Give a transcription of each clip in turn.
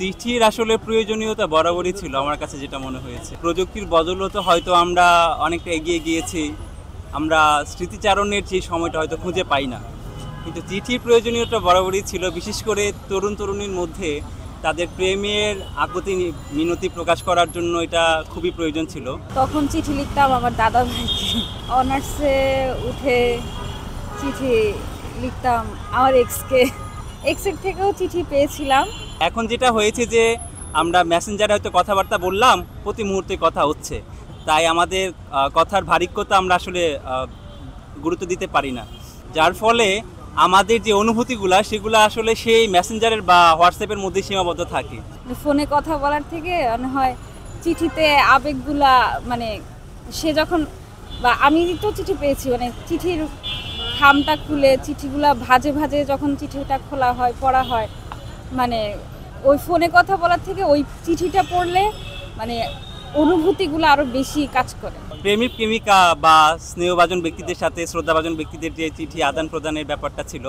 চিঠির আসলে প্রয়োজনীয়তা বরাবরই ছিল আমার কাছে যেটা মনে হয়েছে প্রযুক্তির বদলতে হয়তো আমরা অনেকটা এগিয়ে গিয়েছি আমরা স্মৃতিচারণের যে সময়টা হয়তো খুঁজে পাই না কিন্তু চিঠির প্রয়োজনীয়তা বরাবরই ছিল বিশেষ করে তরুণ তরুণীর মধ্যে তাদের প্রেমের আকুতি মিনতি প্রকাশ করার জন্য এটা খুবই প্রয়োজন ছিল তখন চিঠি লিখতাম আমার দাদা ভাইকে অনার্সে উঠে চিঠি লিখতাম আমার এক্সকে এক্সেট থেকেও চিঠি পেয়েছিলাম এখন যেটা হয়েছে যে আমরা মেসেঞ্জারে হয়তো কথাবার্তা বললাম প্রতি মুহূর্তে কথা হচ্ছে তাই আমাদের কথার ভারিক্যতা আমরা আসলে গুরুত্ব দিতে পারি না যার ফলে আমাদের যে অনুভূতিগুলো সেগুলো আসলে সেই মেসেঞ্জারের বা হোয়াটসঅ্যাপের মধ্যে সীমাবদ্ধ থাকে ফোনে কথা বলার থেকে মনে হয় চিঠিতে আবেগগুলা মানে সে যখন বা আমি তো চিঠি পেয়েছি মানে চিঠির খামটা খুলে চিঠিগুলা ভাজে ভাজে যখন চিঠিটা খোলা হয় পড়া হয় মানে ওই ফোনে কথা বলার থেকে ওই চিঠিটা পড়লে মানে অনুভূতিগুলো আরো বেশি কাজ করে প্রেমী প্রেমিকা বা স্নেহভাজন ব্যক্তিদের সাথে শ্রদ্ধাভাজন ব্যক্তিদের যে চিঠি আদান প্রদানের ব্যাপারটা ছিল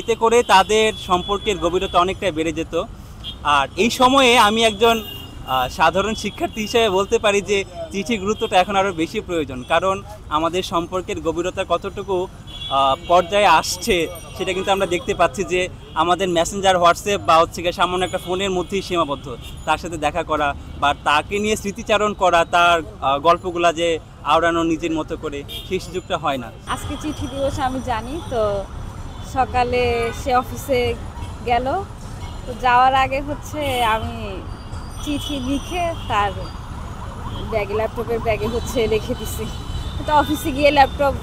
এতে করে তাদের সম্পর্কের গভীরতা অনেকটাই বেড়ে যেত আর এই সময়ে আমি একজন সাধারণ শিক্ষার্থী হিসেবে বলতে পারি যে চিঠি গুরুত্বটা এখন আরও বেশি প্রয়োজন কারণ আমাদের সম্পর্কের গভীরতা কতটুকু পর্যায়ে আসছে সেটা কিন্তু আমরা দেখতে পাচ্ছি যে আমাদের মেসেঞ্জার হোয়াটসঅ্যাপ বা হচ্ছে গিয়ে সামান্য একটা ফোনের মধ্যেই সীমাবদ্ধ তার সাথে দেখা করা বা তাকে নিয়ে স্মৃতিচারণ করা তার গল্পগুলা যে আওড়ানো নিজের মতো করে সেই সুযোগটা হয় না আজকে চিঠি দিবস আমি জানি তো সকালে সে অফিসে গেল তো যাওয়ার আগে হচ্ছে আমি চিঠি লিখে তার ব্যাগে ল্যাপটপের ব্যাগে হচ্ছে রেখে দিছি তো অফিসে গিয়ে ল্যাপটপ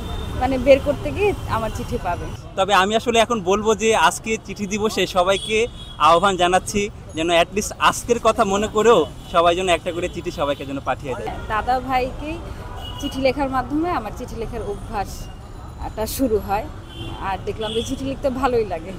মানে বের করতে গিয়ে আমার চিঠি পাবে তবে আমি আসলে এখন বলবো যে আজকে চিঠি দিবসে সবাইকে আহ্বান জানাচ্ছি যেন অ্যাটলিস্ট আজকের কথা মনে করেও সবাই যেন একটা করে চিঠি সবাইকে যেন পাঠিয়ে দেয় দাদা ভাইকেই চিঠি লেখার মাধ্যমে আমার চিঠি লেখার অভ্যাসটা শুরু হয় আর দেখলাম যে চিঠি লিখতে ভালোই লাগে